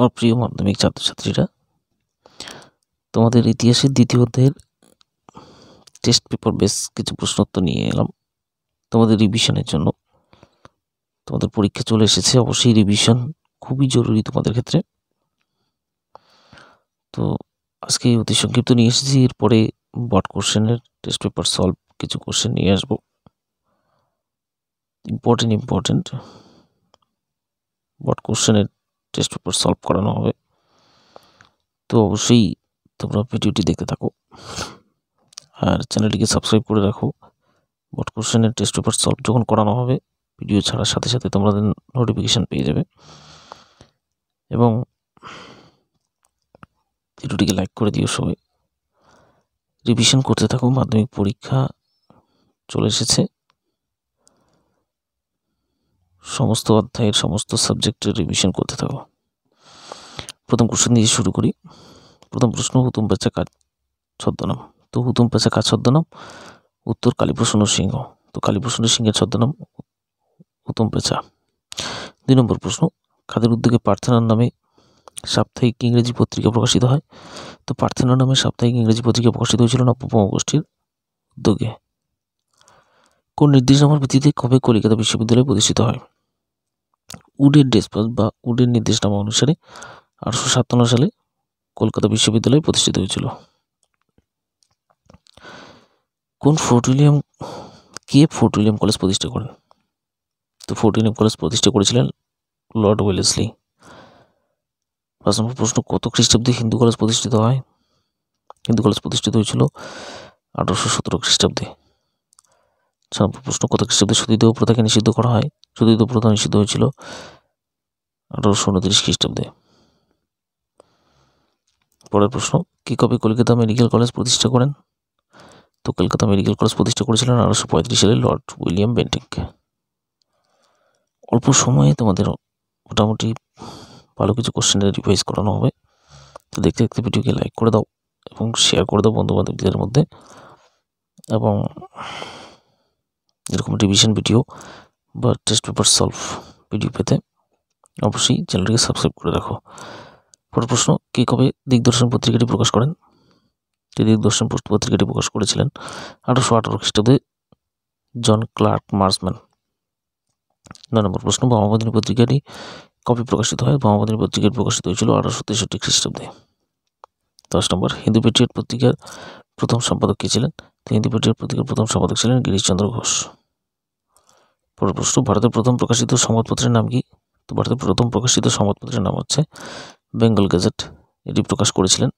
আমার প্রিয় মাধ্যমিক ছাত্রছাত্রীরা তোমাদের ইতিহাসের দ্বিতীয় অধ্যায়ের টেস্ট পেপার বেস কিছু প্রশ্নোত্তর নিয়ে এলাম তোমাদের রিভিশনের জন্য তোমাদের পরীক্ষা চলে এসেছে অবশ্যই রিভিশন খুবই জরুরি তোমাদের ক্ষেত্রে তো আজকে অতি সংক্ষিপ্ত নিয়ে এসেছি এরপরে বট কোশ্চেনের টেস্ট পেপার সলভ কিছু কোশ্চেন নিয়ে আসবো ইম্পর্টেন্ট ইম্পর্টেন্ট বট কোশ্চেনের টেস্ট পেপার সলভ করানো হবে তো অবশ্যই তোমরা ভিডিওটি দেখতে থাকো আর চ্যানেলটিকে সাবস্ক্রাইব করে রাখো বট কোশ্চেনের টেস্ট পেপার সলভ যখন করানো হবে ভিডিও ছাড়ার সাথে সাথে তোমাদের নোটিফিকেশান পেয়ে যাবে এবং ভিডিওটিকে লাইক করে দিও সবাই রিভিশন করতে থাকো মাধ্যমিক পরীক্ষা চলে এসেছে সমস্ত অধ্যায়ের সমস্ত সাবজেক্টের রিভিশন করতে থাকো প্রথম কোশ্চেন দিয়ে শুরু করি প্রথম প্রশ্ন হুতুম পেঁচা কাজ ছদ্মনাম তো হুতুম পেঁচা কাজ ছদ্মনাম উত্তর কালীপ্রসন্ন সিংহ তো কালীপ্রসন্ন সিংহের ছদ্মনাম হুতুম পেঁচা দুই নম্বর প্রশ্ন খাদের উদ্যোগে প্রার্থনার নামে সাপ্তাহিক ইংরেজি পত্রিকা প্রকাশিত হয় তো প্রার্থনা নামে সাপ্তাহিক ইংরেজি পত্রিকা প্রকাশিত হয়েছিল নবম গোষ্ঠীর উদ্যোগে কোন নির্দেশনামার ভিত্তিতে কবে কলিকাতা বিশ্ববিদ্যালয় প্রতিষ্ঠিত হয় উডের ডেসপাস বা উডের নির্দেশনামা অনুসারে আটশো সাতান্ন সালে কলকাতা বিশ্ববিদ্যালয় প্রতিষ্ঠিত হয়েছিল কোন ফোর্টুলিয়াম কে ফোর্টুলিয়াম কলেজ প্রতিষ্ঠা করেন তো ফোর্টুলিয়াম কলেজ প্রতিষ্ঠা করেছিলেন লর্ড ওয়েলেসলি পাঁচ নম্বর প্রশ্ন কত খ্রিস্টাব্দে হিন্দু কলেজ প্রতিষ্ঠিত হয় হিন্দু কলেজ প্রতিষ্ঠিত হয়েছিল আঠারোশো সতেরো খ্রিস্টাব্দে প্রশ্ন কতক খ্রিস্টাব্দে সতীদেহ প্রথাকে নিষিদ্ধ করা হয় সতীদেহ প্রথা নিষিদ্ধ হয়েছিল আঠারোশো উনত্রিশ খ্রিস্টাব্দে পরের প্রশ্ন কি কবে কলকাতা মেডিকেল কলেজ প্রতিষ্ঠা করেন তো কলকাতা মেডিকেল কলেজ প্রতিষ্ঠা করেছিলেন আঠারোশো পঁয়ত্রিশ সালে লর্ড উইলিয়াম বেন্টিক অল্প সময়ে তোমাদের মোটামুটি ভালো কিছু কোশ্চেনের রিভাইজ করানো হবে তো দেখতে দেখতে ভিডিওকে লাইক করে দাও এবং শেয়ার করে দাও বন্ধুবান্ধবদের মধ্যে এবং এরকম রিভিশন ভিডিও বা টেস্ট পেপার সলভ ভিডিও পেতে অবশ্যই চ্যানেলটিকে সাবস্ক্রাইব করে রাখো পরের প্রশ্ন কে কবে দিগদর্শন পত্রিকাটি প্রকাশ করেন তিনি দিগদর্শন পত্রিকাটি প্রকাশ করেছিলেন আঠারোশো আঠারো খ্রিস্টাব্দে জন ক্লার্ক মার্সম্যান ন নম্বর প্রশ্ন ভ্রমবাদিনী পত্রিকাটি কবে প্রকাশিত হয় ভ্রমবাদিনী পত্রিকাটি প্রকাশিত হয়েছিল আঠারোশো তেষট্টি খ্রিস্টাব্দে দশ নম্বর হিন্দু পেট্রিয়ট পত্রিকার প্রথম সম্পাদক কে ছিলেন তিনি হিন্দু পেট্রিয়ট পত্রিকার প্রথম সম্পাদক ছিলেন গিরিশচন্দ্র ঘোষ পরের প্রশ্ন ভারতের প্রথম প্রকাশিত সংবাদপত্রের নাম কি তো ভারতের প্রথম প্রকাশিত সংবাদপত্রের নাম হচ্ছে বেঙ্গল গেজেট এটি প্রকাশ করেছিলেন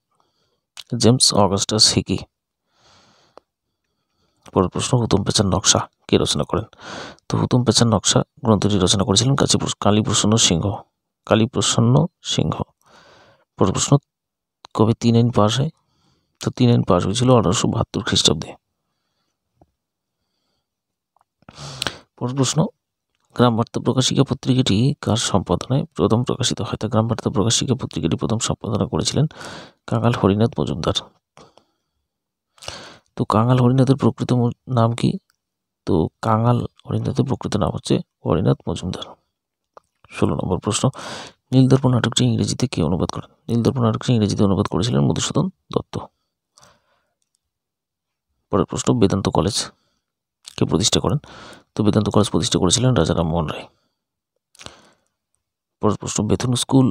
জেমস অগাস্টাস হিকি পরের প্রশ্ন হুতুম পেচার নকশা কে রচনা করেন তো হুতুম পেচার নকশা গ্রন্থটি রচনা করেছিলেন কাছে কালীপ্রসন্ন সিংহ কালীপ্রসন্ন সিংহ পরের প্রশ্ন কবে তিন আইন পাশ হয় তো তিন আইন পাশ হয়েছিল আঠারোশো বাহাত্তর খ্রিস্টাব্দে প্রশ্ন গ্রাম বার্তা প্রকাশিকা পত্রিকাটি কার সম্পাদনায় প্রথম প্রকাশিত হয় তা গ্রাম বার্তা প্রকাশিকা পত্রিকাটি প্রথম সম্পাদনা করেছিলেন কাঙাল হরিনাথ মজুমদার তো কাঙাল হরিনাথের প্রকৃত নাম কি তো কাঙাল হরিনাথের প্রকৃত নাম হচ্ছে হরিনাথ মজুমদার ষোলো নম্বর প্রশ্ন নীলদর্পণ নাটকটি ইংরেজিতে কে অনুবাদ করেন নীলদর্পণ নাটকটি ইংরেজিতে অনুবাদ করেছিলেন মধুসূদন দত্ত পরের প্রশ্ন বেদান্ত কলেজ কে প্রতিষ্ঠা করেন তো বেদান্ত কলেজ প্রতিষ্ঠা করেছিলেন রাজা রামমোহন রায় পরের প্রশ্ন বেথুন স্কুল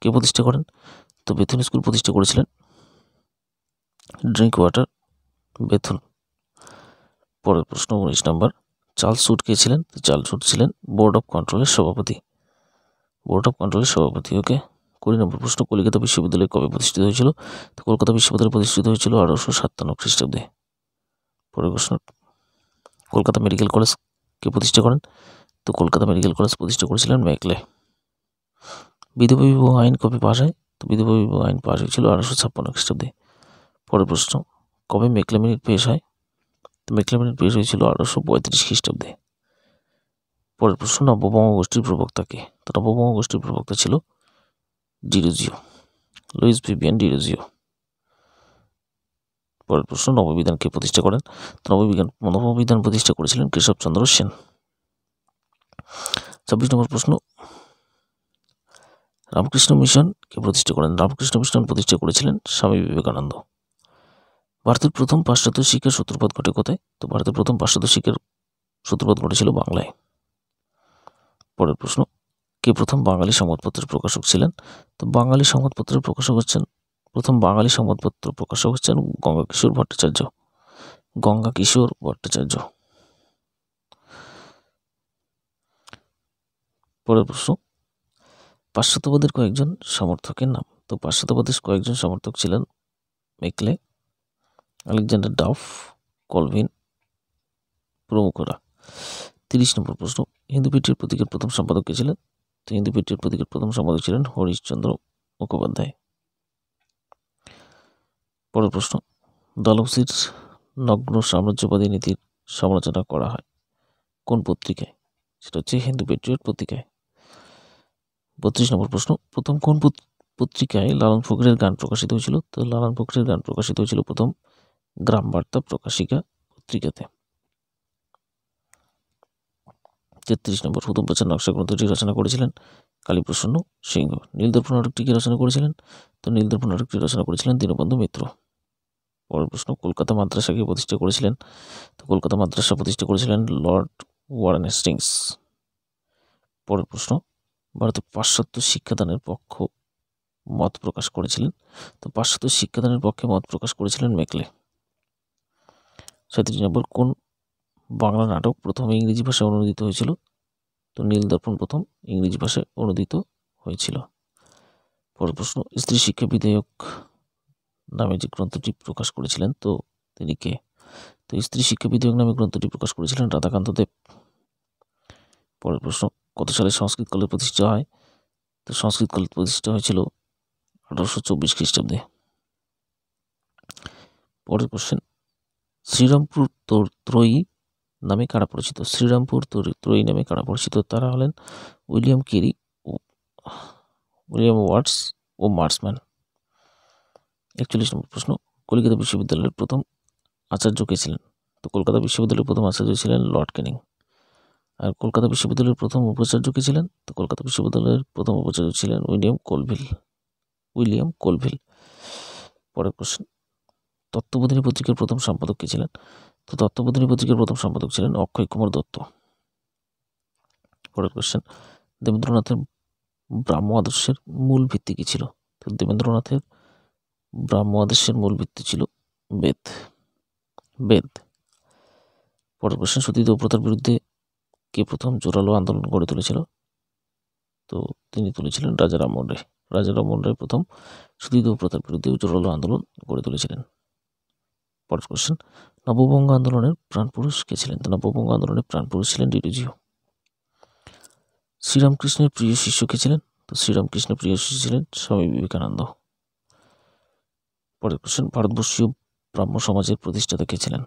কে প্রতিষ্ঠা করেন তো বেথুন স্কুল প্রতিষ্ঠা করেছিলেন ড্রিঙ্ক ওয়াটার বেথুন পরের প্রশ্ন উনিশ নম্বর চার্লস শুট কে ছিলেন তো চার্লস শুট ছিলেন বোর্ড অফ কন্ট্রোলের সভাপতি বোর্ড অফ কন্ট্রোলের সভাপতি ওকে কুড়ি নম্বর প্রশ্ন কলকাতা বিশ্ববিদ্যালয় কবে প্রতিষ্ঠিত হয়েছিল তো কলকাতা বিশ্ববিদ্যালয় প্রতিষ্ঠিত হয়েছিল আঠারোশো সাতান্ন খ্রিস্টাব্দে পরের প্রশ্ন কলকাতা মেডিকেল কলেজ কে প্রতিষ্ঠা করেন তো কলকাতা মেডিকেল কলেজ প্রতিষ্ঠা করেছিলেন ম্যাকলে বিধবা বিবাহ আইন কবে পাশ হয় তো বিধবা বিবাহ আইন পাশ হয়েছিল আঠারোশো ছাপ্পান্ন খ্রিস্টাব্দে পরের প্রশ্ন কবে মিনিট পেশ হয় তো মিনিট পেশ হয়েছিল আঠারোশো পঁয়ত্রিশ খ্রিস্টাব্দে পরের প্রশ্ন নববঙ্গ গোষ্ঠীর প্রবক্তাকে তো নববঙ্গ গোষ্ঠীর প্রবক্তা ছিল ডিরোজিও লুইস ভিভিয়ান ডিরোজিও পরের প্রশ্ন নববিধান কে প্রতিষ্ঠা করেন নববিজ্ঞান নববিধান প্রতিষ্ঠা করেছিলেন কেশবচন্দ্র সেন ছাব্বিশ নম্বর প্রশ্ন রামকৃষ্ণ মিশন কে প্রতিষ্ঠা করেন রামকৃষ্ণ মিশন প্রতিষ্ঠা করেছিলেন স্বামী বিবেকানন্দ ভারতের প্রথম পাশ্চাত্য শিক্ষার সূত্রপাত ঘটে কোথায় তো ভারতের প্রথম পাশ্চাত্য শিক্ষার সূত্রপাত ঘটেছিল বাংলায় পরের প্রশ্ন কে প্রথম বাঙালি সংবাদপত্রের প্রকাশক ছিলেন তো বাঙালি সংবাদপত্রের প্রকাশক হচ্ছেন প্রথম বাঙালি সংবাদপত্র প্রকাশক হচ্ছেন গঙ্গা কিশোর ভট্টাচার্য গঙ্গা কিশোর ভট্টাচার্য পরের প্রশ্ন পাশ্চাত্যবাদের কয়েকজন সমর্থকের নাম তো পাশ্চাত্যবাদের কয়েকজন সমর্থক ছিলেন মেকলে আলেকজান্ডার ডাফ কলভিন প্রমুখরা তিরিশ নম্বর প্রশ্ন হিন্দু পিঠের প্রতীকের প্রথম সম্পাদক কে ছিলেন তো হিন্দু পিঠের প্রতীকের প্রথম সম্পাদক ছিলেন হরিশচন্দ্র মুখোপাধ্যায় পরের প্রশ্ন দলসির নগ্ন সাম্রাজ্যবাদী নীতির সমালোচনা করা হয় কোন পত্রিকায় সেটা হচ্ছে হিন্দু পেট্রিয়ট পত্রিকায় বত্রিশ নম্বর প্রশ্ন প্রথম কোন পত্রিকায় লালন ফকরের গান প্রকাশিত হয়েছিল তো লালন ফকরের গান প্রকাশিত হয়েছিল প্রথম গ্রাম বার্তা প্রকাশিকা পত্রিকাতে তেত্রিশ নম্বর প্রথম প্রচার নকশা গ্রন্থটি রচনা করেছিলেন কালীপ্রসন্ন সিংহ নীলদর্পণ নাটকটি কি রচনা করেছিলেন তো নীলদর্পণ নাটকটি রচনা করেছিলেন দীনবন্ধু মিত্র পরের প্রশ্ন কলকাতা মাদ্রাসাকে প্রতিষ্ঠা করেছিলেন তো কলকাতা মাদ্রাসা প্রতিষ্ঠা করেছিলেন লর্ড ওয়ারেন হেস্টিংস পরের প্রশ্ন ভারতে পাশ্চাত্য শিক্ষাদানের পক্ষ মত প্রকাশ করেছিলেন তো পাশ্চাত্য শিক্ষাদানের পক্ষে মত প্রকাশ করেছিলেন মেকলে সাঁত্রিশ নম্বর কোন বাংলা নাটক প্রথমে ইংরেজি ভাষায় অনুদিত হয়েছিল তো নীল দর্পণ প্রথম ইংরেজি ভাষায় অনুদিত হয়েছিল পরের প্রশ্ন স্ত্রী শিক্ষা বিধেয়ক নামে যে গ্রন্থটি প্রকাশ করেছিলেন তো তিনি কে তো স্ত্রী শিক্ষা বিধেয়ক নামে গ্রন্থটি প্রকাশ করেছিলেন রাধাকান্ত দেব পরের প্রশ্ন কত সালে সংস্কৃত কলেজ প্রতিষ্ঠা হয় তো সংস্কৃত কলেজ প্রতিষ্ঠা হয়েছিল আঠারোশো চব্বিশ খ্রিস্টাব্দে পরের প্রশ্ন শ্রীরামপুর ত্রয়ী নামে কারা পরিচিত শ্রীরামপুর ত্রয়ী নামে কারা পরিচিত তারা হলেন উইলিয়াম কেরি ও উইলিয়াম ওয়াটস ও মার্সম্যান একচল্লিশ নম্বর প্রশ্ন কলকাতা বিশ্ববিদ্যালয়ের প্রথম আচার্য কে ছিলেন তো কলকাতা বিশ্ববিদ্যালয়ের প্রথম আচার্য ছিলেন লর্ড ক্যানিং আর কলকাতা বিশ্ববিদ্যালয়ের প্রথম উপাচার্য কে ছিলেন তো কলকাতা বিশ্ববিদ্যালয়ের প্রথম উপাচার্য ছিলেন উইলিয়াম কোলভিল উইলিয়াম কোলভিল পরের কোশ্চেন তত্ত্ববোধিনী পত্রিকার প্রথম সম্পাদক কে ছিলেন তো তত্ত্ববোধিনী পত্রিকার প্রথম সম্পাদক ছিলেন অক্ষয় কুমার দত্ত পরের কোশ্চেন দেবেন্দ্রনাথের ব্রাহ্ম আদর্শের মূল ভিত্তি কী ছিল তো দেবেন্দ্রনাথের ব্রাহ্মদেশের মূল ভিত্তি ছিল বেদ বেদ পরের প্রশ্ন সতী প্রথার বিরুদ্ধে কে প্রথম জোরালো আন্দোলন গড়ে তুলেছিল তো তিনি তুলেছিলেন রাজা রামমোহন রায় রাজা রামমোহন রায় প্রথম সতী প্রথার বিরুদ্ধে জোরালো আন্দোলন গড়ে তুলেছিলেন পরের প্রশ্ন নববঙ্গ আন্দোলনের প্রাণপুরুষ কে ছিলেন তো নববঙ্গ আন্দোলনের প্রাণপুরুষ ছিলেন ডিডিজিও শ্রীরামকৃষ্ণের প্রিয় শিষ্য কে ছিলেন তো শ্রীরামকৃষ্ণের প্রিয় শিষ্য ছিলেন স্বামী বিবেকানন্দ পরেশন ভারতবর্ষীয় ব্রাহ্ম সমাজের প্রতিষ্ঠাতা কে ছিলেন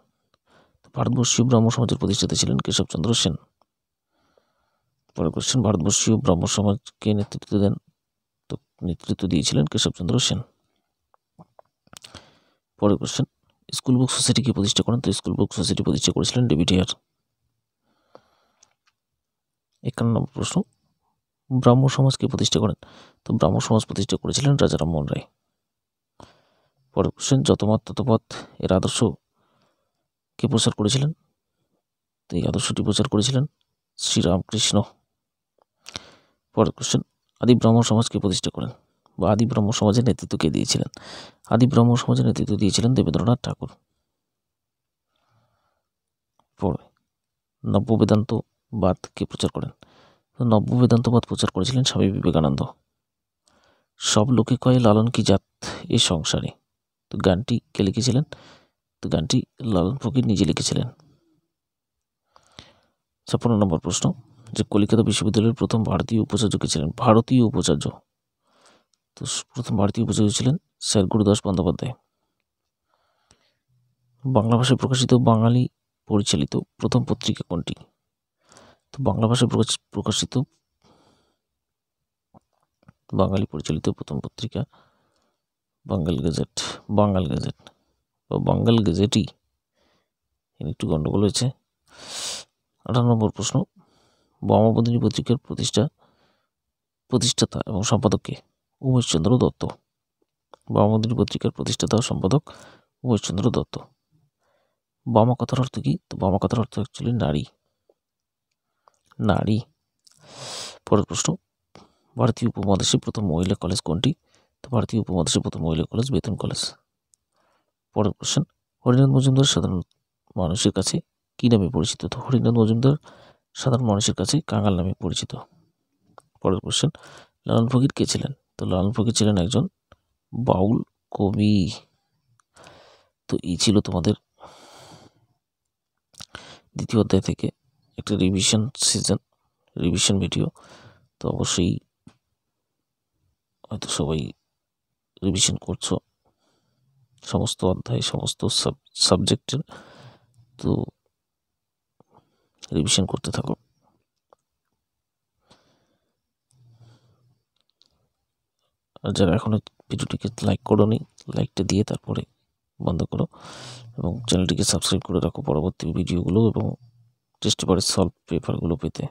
ভারতবর্ষীয় ব্রাহ্ম সমাজের প্রতিষ্ঠাতা ছিলেন কেশবচন্দ্র সেন পরে কোশ্চেন ভারতবর্ষীয় ব্রাহ্ম সমাজকে নেতৃত্ব দেন তো নেতৃত্ব দিয়েছিলেন কেশবচন্দ্র সেন পরে কোশ্চেন স্কুল বুক সোসাইটিকে প্রতিষ্ঠা করেন তো স্কুল বুক সোসাইটি প্রতিষ্ঠা করেছিলেন ডেভিড হেয়ার একান্ন নম্বর প্রশ্ন ব্রাহ্ম সমাজকে প্রতিষ্ঠা করেন তো ব্রাহ্ম সমাজ প্রতিষ্ঠা করেছিলেন রাজা রামমোহন রায় পরে হোসেন যতমত ততপথ এর আদর্শকে প্রচার করেছিলেন তো এই আদর্শটি প্রচার করেছিলেন শ্রীরামকৃষ্ণ পরে হোসেন আদি ব্রাহ্ম সমাজকে প্রতিষ্ঠা করেন বা আদি ব্রাহ্ম সমাজের নেতৃত্বকে দিয়েছিলেন আদি ব্রাহ্ম সমাজের নেতৃত্ব দিয়েছিলেন দেবেন্দ্রনাথ ঠাকুর পরে নব্য বেদান্তবাদকে প্রচার করেন নব্য বেদান্তবাদ প্রচার করেছিলেন স্বামী বিবেকানন্দ সব লোকে কয়ে লালন কি জাত এ সংসারে তো গানটি কে লিখেছিলেন তো গানটি লালন ফকির নিজে লিখেছিলেন ছাপ্পান্ন নম্বর প্রশ্ন যে কলিকাতা বিশ্ববিদ্যালয়ের প্রথম ভারতীয় উপাচার্য কে ছিলেন ভারতীয় উপাচার্য তো প্রথম ভারতীয় উপাচার্য ছিলেন স্যার গুরুদাস বন্দ্যোপাধ্যায় বাংলা ভাষায় প্রকাশিত বাঙালি পরিচালিত প্রথম পত্রিকা কোনটি তো বাংলা ভাষায় প্রকাশিত বাঙালি পরিচালিত প্রথম পত্রিকা বাঙ্গাল গেজেট বাঙ্গাল গেজেট বা বাঙ্গাল গেজেটই একটু গণ্ডগোল হয়েছে আঠারো নম্বর প্রশ্ন বামাবদিনী পত্রিকার প্রতিষ্ঠা প্রতিষ্ঠাতা এবং সম্পাদককে উমেশচন্দ্র দত্ত বামাবদিনী পত্রিকার প্রতিষ্ঠাতা ও সম্পাদক উমেশচন্দ্র দত্ত বামা কথার অর্থ কী তো বামা কথার অর্থ অ্যাকচুয়ালি নারী নারী পরের প্রশ্ন ভারতীয় উপমহাদেশের প্রথম মহিলা কলেজ কোনটি তো ভারতীয় উপমহাদেশের প্রথম মহিলা কলেজ বেতন কলেজ পরের কোশ্চেন হরিনাথ মজুমদার সাধারণ মানুষের কাছে কী নামে পরিচিত তো হরিনাথ মজুমদার সাধারণ মানুষের কাছে কাঙাল নামে পরিচিত পরের কোশ্চেন লালন ফকির কে ছিলেন তো লালন ফকির ছিলেন একজন বাউল কবি তো এই ছিল তোমাদের দ্বিতীয় অধ্যায় থেকে একটা রিভিশন সিজন রিভিশন ভিডিও তো অবশ্যই হয়তো সবাই রিভিশন করছো সমস্ত অধ্যায় সমস্ত সাবজেক্টের তো রিভিশন করতে থাকো আর যারা এখনও ভিডিওটিকে লাইক করো নি লাইকটা দিয়ে তারপরে বন্ধ করো এবং চ্যানেলটিকে সাবস্ক্রাইব করে রাখো পরবর্তী ভিডিওগুলো এবং টেস্ট পেপারের সলভ পেপারগুলো পেতে